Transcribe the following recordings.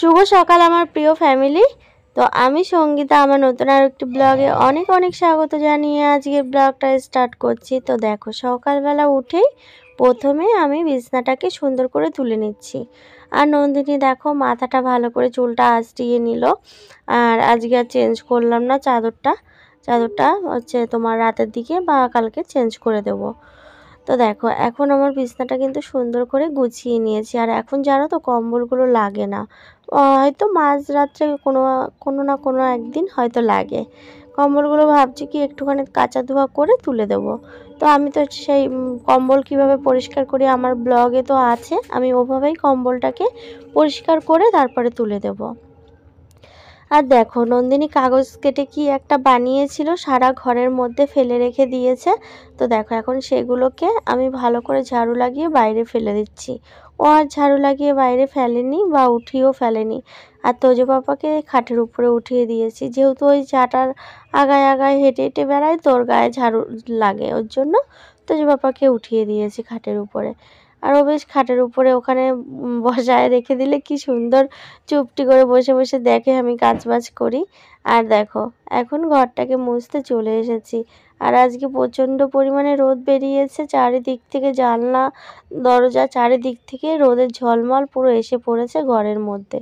শুভ সকাল আমার প্রিয় ফ্যামিলি তো আমি সঙ্গীতা আমার নতুন আর একটি ব্লগে অনেক অনেক স্বাগত জানিয়ে আজকের ব্লগটা স্টার্ট করছি তো দেখো সকালবেলা উঠেই প্রথমে আমি বিছনাটাকে সুন্দর করে তুলে নিচ্ছি আর নন্দিনী দেখো মাথাটা ভালো করে চুলটা আসটিয়ে নিল আর আজকে আর চেঞ্জ করলাম না চাদরটা চাদরটা হচ্ছে তোমার রাতের দিকে বা কালকে চেঞ্জ করে দেবো তো দেখো এখন আমার বিছনাটা কিন্তু সুন্দর করে গুছিয়ে নিয়েছি আর এখন জানো তো কম্বলগুলো লাগে না হয়তো মাঝরাত্রে কোনো কোনো না কোনো একদিন হয়তো লাগে কম্বলগুলো ভাবছি কি একটুখানি কাঁচা ধোয়া করে তুলে দেব তো আমি তো সেই কম্বল কিভাবে পরিষ্কার করি আমার ব্লগে তো আছে আমি ওভাবেই কম্বলটাকে পরিষ্কার করে তারপরে তুলে দেবো আর দেখো নন্দিনী কাগজ কেটে কি একটা বানিয়েছিল সারা ঘরের মধ্যে ফেলে রেখে দিয়েছে তো দেখো এখন সেগুলোকে আমি ভালো করে ঝাড়ু লাগিয়ে বাইরে ফেলে দিচ্ছি ও আর ঝাড়ু লাগিয়ে বাইরে ফেলেনি বা উঠিয়েও ফেলেনি আর তোজো পাপাকে খাটের উপরে উঠিয়ে দিয়েছি যেহেতু ওই চাটার আগায় আগায় হেঁটে হেঁটে বেড়ায় তোর গায়ে ঝাড়ু লাগে ওর জন্য তোজো পাপাকে উঠিয়ে দিয়েছি খাটের উপরে আরও বেশ খাটের উপরে ওখানে বসায় রেখে দিলে কি সুন্দর চুপটি করে বসে বসে দেখে আমি কাজ বাজ করি আর দেখো এখন ঘরটাকে মুছতে চলে এসেছি আর আজকে প্রচণ্ড পরিমাণে রোদ বেরিয়েছে চারিদিক থেকে জানলা দরজা চারিদিক থেকে রোদের ঝলমল পুরো এসে পড়েছে ঘরের মধ্যে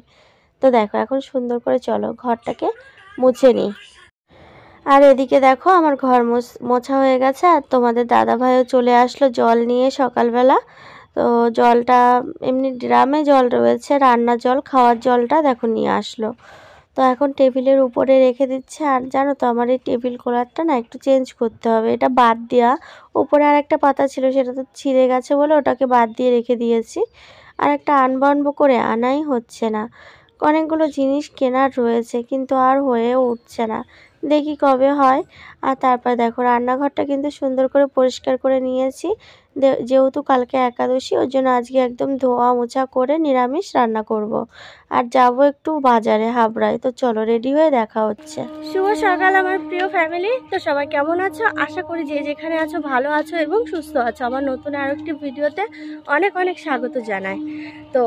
তো দেখো এখন সুন্দর করে চলো ঘরটাকে মুছে নিই আর এদিকে দেখো আমার ঘর মোছা হয়ে গেছে আর তোমাদের দাদাভাইও চলে আসলো জল নিয়ে সকালবেলা তো জলটা এমনি ড্রামে জল রয়েছে রান্নার জল খাওয়ার জলটা দেখো নিয়ে আসলো তো এখন টেবিলের উপরে রেখে দিচ্ছে আর জানো তো আমার এই টেবিল কোলারটা না একটু চেঞ্জ করতে হবে এটা বাদ দেওয়া উপরে আর একটা পাতা ছিল সেটা তো ছিঁড়ে গেছে বলে ওটাকে বাদ দিয়ে রেখে দিয়েছি আর একটা আনবানব করে আনাই হচ্ছে না অনেকগুলো জিনিস কেনার রয়েছে কিন্তু আর হয়ে উঠছে না দেখি কবে হয় আর তারপর দেখো রান্নাঘরটা কিন্তু সুন্দর করে পরিষ্কার করে নিয়েছি যেহেতু কালকে একাদশী ওর জন্য আজকে একদম ধোয়া মোছা করে নিরামিষ রান্না করব। আর যাব একটু বাজারে হাবড়ায় তো চলো রেডি হয়ে দেখা হচ্ছে শুভ সকাল আমার প্রিয় ফ্যামিলি তো সবাই কেমন আছো আশা করি যে যেখানে আছো ভালো আছো এবং সুস্থ আছো আমার নতুন আরও একটি ভিডিওতে অনেক অনেক স্বাগত জানাই তো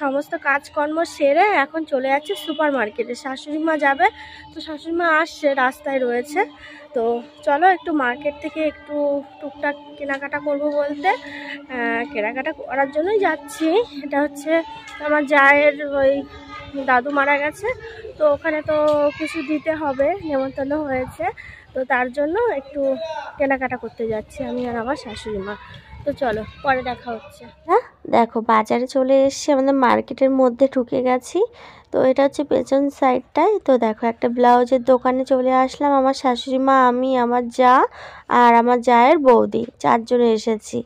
সমস্ত কাজকর্ম সেরে এখন চলে যাচ্ছে সুপার মার্কেটে শাশুড়ি মা যাবে তো শাশুড়ি মা আসছে রাস্তায় রয়েছে তো চলো একটু মার্কেট থেকে একটু টুকটাক কেনাকাটা করব বলতে কেনাকাটা করার জন্যই যাচ্ছি এটা হচ্ছে আমার জায়ের ওই দাদু মারা গেছে তো ওখানে তো কিছু দিতে হবে নেমন্তন্ন হয়েছে তো তার জন্য একটু কেনাকাটা করতে যাচ্ছি আমি আর আমার শাশুড়ি মা তো চলো পরে দেখা হচ্ছে হ্যাঁ দেখো বাজারে চলে এসেছি আমাদের মার্কেটের মধ্যে ঢুকে গেছি তো এটা হচ্ছে পেছন সাইডটাই তো দেখো একটা ব্লাউজের দোকানে চলে আসলাম আমার শাশুড়ি মা আমি আমার যা আর আমার জায়ের বৌদি চারজনে এসেছি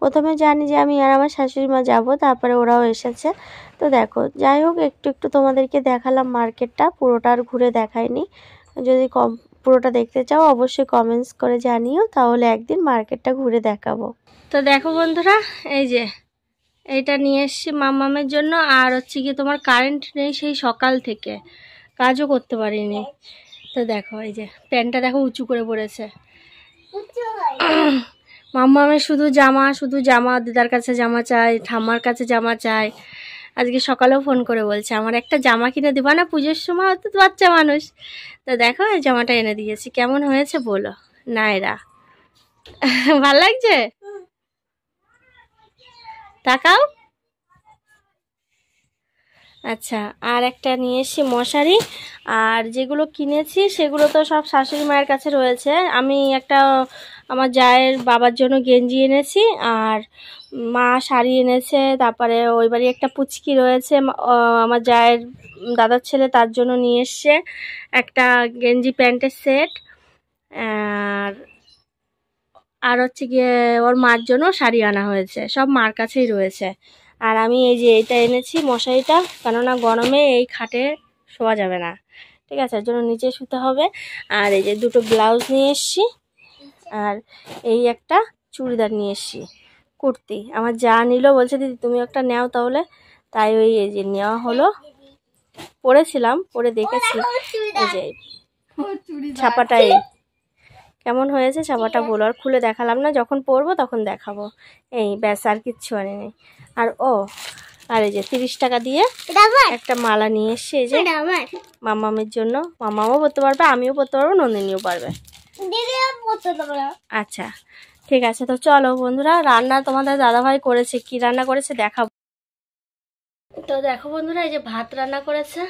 প্রথমে জানি যে আমি আর আমার শাশুড়ি মা যাবো তারপরে ওরাও এসেছে তো দেখো যাই হোক একটু একটু তোমাদেরকে দেখালাম মার্কেটটা পুরোটা আর ঘুরে দেখায়নি যদি কম পুরোটা দেখতে চাও অবশ্যই কমেন্টস করে জানিও তাহলে একদিন মার্কেটটা ঘুরে দেখাবো তো দেখো বন্ধুরা এই যে এটা নিয়ে এসছি মামামের জন্য আর হচ্ছে গিয়ে তোমার কারেন্ট নেই সেই সকাল থেকে কাজও করতে পারিনি তো দেখো এই যে প্যান্টটা দেখো উঁচু করে পড়েছে মামামের শুধু জামা শুধু জামা দিদার কাছে জামা চাই ঠাম্মার কাছে জামা চাই আজকে সকালেও ফোন করে বলছে আমার একটা জামা কিনে দেবা না পুজোর সময় অত বাচ্চা মানুষ তো দেখো এই জামাটা এনে দিয়েছি কেমন হয়েছে বলো না এরা ভাল লাগছে তাকাও আচ্ছা আর একটা নিয়ে এসছি মশারি আর যেগুলো কিনেছি সেগুলো তো সব শাশুড়ি মায়ের কাছে রয়েছে আমি একটা আমার জায়ের বাবার জন্য গেঞ্জি এনেছি আর মা শাড়ি এনেছে তারপরে ওই বাড়ি একটা পুচকি রয়েছে আমার জায়ের দাদার ছেলে তার জন্য নিয়ে এসছে একটা গেঞ্জি প্যান্টের সেট আর আর হচ্ছে গিয়ে ওর মার জন্য শাড়ি আনা হয়েছে সব মার কাছেই রয়েছে আর আমি এই যে এইটা এনেছি মশারিটা কেননা গরমে এই খাটে শোয়া যাবে না ঠিক আছে এর জন্য নিচে শুতে হবে আর এই যে দুটো ব্লাউজ নিয়ে এসছি আর এই একটা চুড়িদার নিয়ে এসছি কুর্তি আমার যা নিল বলছে দিদি তুমি একটা নেও তাহলে তাই ওই এই যে নেওয়া হলো পরেছিলাম পরে দেখেছি এই যে ছাপাটাই কেমন হয়েছে ছাপাটা বলো আর খুলে দেখালাম না যখন পরবো তখন দেখাবো এই ব্যাস আর কিচ্ছু আনি নেই আর ও আর এই যে তিরিশ টাকা দিয়ে একটা মালা নিয়ে এসছে এই যে মামামের জন্য মামাও পড়তে পারবে আমিও পড়তে পারবো নন্দিনীও পারবে আচ্ছা ঠিক আছে তো চলো বন্ধুরা রান্না তোমাদের দাদাভাই করেছে কি রান্না করেছে দেখাবো তো দেখো বন্ধুরা এই যে ভাত রান্না করেছে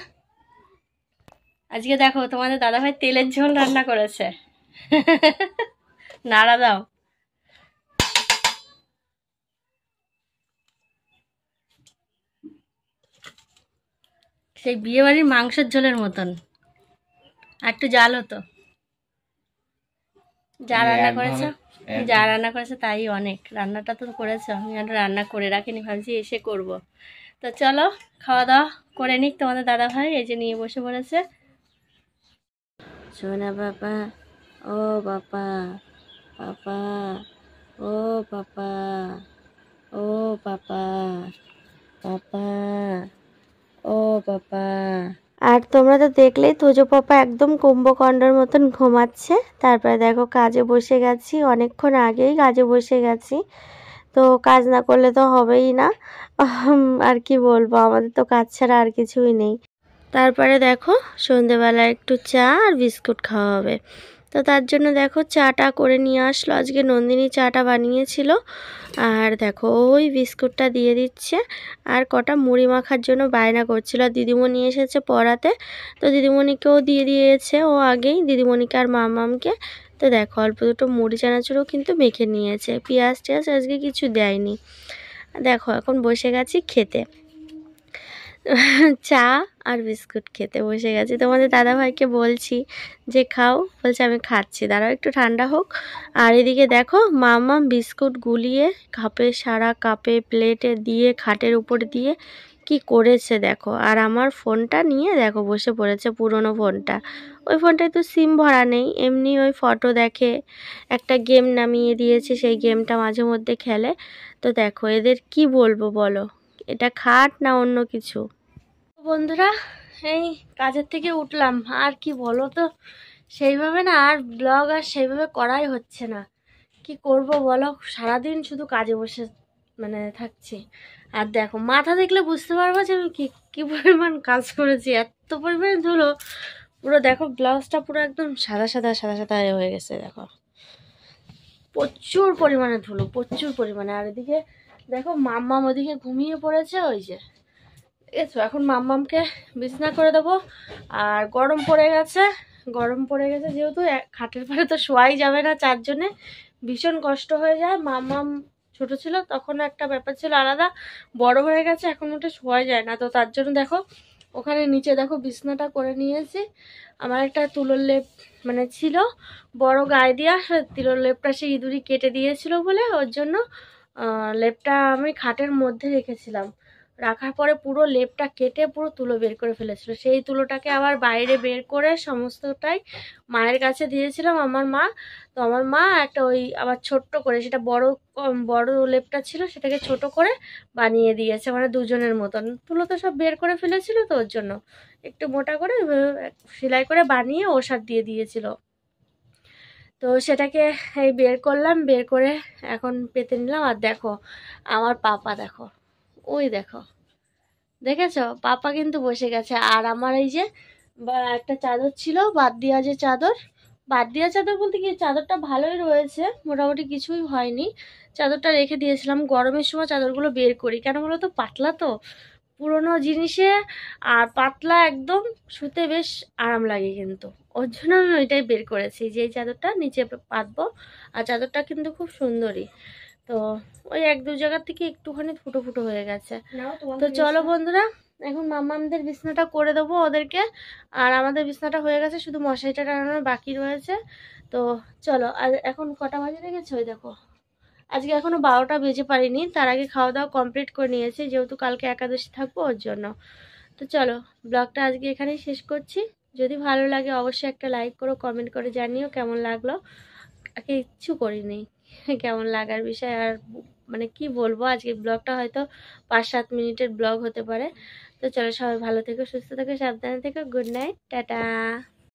আজকে দেখো তোমাদের দাদাভাই তেলের ঝোল রান্না করেছে নাড়া দাও সেই বিয়েবাড়ির মাংসের ঝোলের মতন একটু জাল হতো যা রান্না করেছো হ্যাঁ। যা রান্না করেছো তাই অনেক রান্নাটা তো করেছ আমি আর রান্না করে রাখিনি ভাবছি এসে করব। তো চলো খাওয়া দাওয়া করে নিক তোমাদের দাদা ভাই এই যে নিয়ে বসে পড়েছে সোনা বাবা ও বাবা বাবা ও বাবা ও বাবা বাবা ও বাবা আর তোমরা তো দেখলেই তোজো পাপা একদম কুম্ভকণ্ডর মতন ঘুমাচ্ছে তারপরে দেখো কাজে বসে গেছি অনেকক্ষণ আগেই কাজে বসে গেছি তো কাজ না করলে তো হবেই না আর কি বলবো আমাদের তো কাজ ছাড়া আর কিছুই নেই তারপরে দেখো সন্ধেবেলা একটু চা আর বিস্কুট খাওয়া হবে তো তার জন্য দেখো চাটা করে নিয়ে আসলো আজকে নন্দিনী চাটা বানিয়েছিল আর দেখো ওই বিস্কুটটা দিয়ে দিচ্ছে আর কটা মুড়ি মাখার জন্য বায়না করছিল দিদিমণি এসেছে পড়াতে তো দিদিমণিকেও দিয়ে দিয়েছে ও আগেই দিদিমণিকে আর মামামকে তো দেখো অল্প দুটো মুড়ি চানাচুরও কিন্তু মেখে নিয়েছে পেঁয়াজ টিয়াজ আজকে কিছু দেয়নি দেখো এখন বসে গেছি খেতে চা আর বিস্কুট খেতে বসে গেছি তোমাদের দাদাভাইকে বলছি যে খাও বলছে আমি খাচ্ছি দাঁড়াও একটু ঠান্ডা হোক আর এদিকে দেখো মামা বিস্কুট গুলিয়ে কাপে সারা কাপে প্লেটে দিয়ে খাটের উপর দিয়ে কি করেছে দেখো আর আমার ফোনটা নিয়ে দেখো বসে পড়েছে পুরনো ফোনটা ওই ফোনটায় তো সিম ভরা নেই এমনি ওই ফটো দেখে একটা গেম নামিয়ে দিয়েছে সেই গেমটা মাঝে মধ্যে খেলে তো দেখো এদের কি বলবো বলো এটা খাট না অন্য কিছু বন্ধুরা এই কাজের থেকে উঠলাম আর কি বলো তো সেইভাবে না আর ব্লগ আর সেইভাবে করাই হচ্ছে না কি করব বলো সারাদিন শুধু কাজে বসে মানে থাকছি আর দেখো মাথা দেখলে বুঝতে পারবো যে আমি কি কী পরিমাণ কাজ করেছি এত পরিমাণে ধুলো পুরো দেখো ব্লাউজটা পুরো একদম সাদা সাদা সাদা সাদা হয়ে গেছে দেখো প্রচুর পরিমাণে ধুলো প্রচুর পরিমাণে আর এদিকে দেখো মাম্মা ওদিকে ঘুমিয়ে পড়েছে ওই যে এসো এখন মামমামকে বিছনা করে দেবো আর গরম পড়ে গেছে গরম পড়ে গেছে যেহেতু খাটের পরে তো শোয়াই যাবে না চারজনে ভীষণ কষ্ট হয়ে যায় মামমাম ছোট ছিল তখন একটা ব্যাপার ছিল আলাদা বড় হয়ে গেছে এখন ওটা শোয়াই যায় না তো তার জন্য দেখো ওখানে নিচে দেখো বিছনাটা করে নিয়েছি আমার একটা তুলোর লেপ মানে ছিল বড় গায়ে দিয়া তুলোর লেপটা সে ইঁদুরি কেটে দিয়েছিল বলে ওর জন্য লেপটা আমি খাটের মধ্যে রেখেছিলাম রাখার পরে পুরো লেপটা কেটে পুরো তুলো বের করে ফেলেছিল সেই তুলোটাকে আবার বাইরে বের করে সমস্তটাই মায়ের কাছে দিয়েছিলাম আমার মা তো আমার মা একটা ওই আবার ছোট্ট করে সেটা বড় বড় লেপটা ছিল সেটাকে ছোট করে বানিয়ে দিয়েছে মানে দুজনের মতন তুলো তো সব বের করে ফেলেছিল তো ওর জন্য একটু মোটা করে সেলাই করে বানিয়ে ওষার দিয়ে দিয়েছিল তো সেটাকে এই বের করলাম বের করে এখন পেতে নিলাম আর দেখো আমার পাপা দেখো ওই দেখো দেখেছ পাপা কিন্তু বসে গেছে আর আমার এই যে একটা চাদর ছিল বাদ দেওয়া যে চাদর বাদ দেওয়া চাদর বলতে কি চাদরটা ভালোই রয়েছে মোটামুটি কিছুই হয়নি চাদরটা রেখে দিয়েছিলাম গরমের সময় চাদরগুলো বের করি কেন বলো তো পাতলা তো পুরনো জিনিসে আর পাতলা একদম শুতে বেশ আরাম লাগে কিন্তু ওর জন্য আমি ওইটাই বের করেছি যে এই চাদরটা নিচে পাতবো আর চাদরটা কিন্তু খুব সুন্দরই তো ওই এক দু জায়গার থেকে একটুখানি ফুটো ফুটো হয়ে গেছে তো চলো বন্ধুরা এখন মামামদের বিছনাটা করে দেবো ওদেরকে আর আমাদের বিছনাটা হয়ে গেছে শুধু মশারিটা টানানোর বাকি রয়েছে তো চলো আর এখন কটা বাজে রেখেছে ওই দেখো আজকে এখনও বারোটা বেজে পারিনি তার আগে খাওয়া দাওয়া কমপ্লিট করে নিয়েছি যেহেতু কালকে একাদশী থাকবো ওর জন্য তো চলো ব্লগটা আজকে এখানেই শেষ করছি যদি ভালো লাগে অবশ্যই একটা লাইক করো কমেন্ট করে জানিও কেমন লাগলো কিচ্ছু করিনি কেমন লাগার বিষয় আর মানে কি বলবো আজকে ব্লগটা হয়তো পাঁচ সাত মিনিটের ব্লগ হতে পারে তো চলো সবাই ভালো থেকো সুস্থ থেকো সাবধানে থেকো গুড নাইট টাটা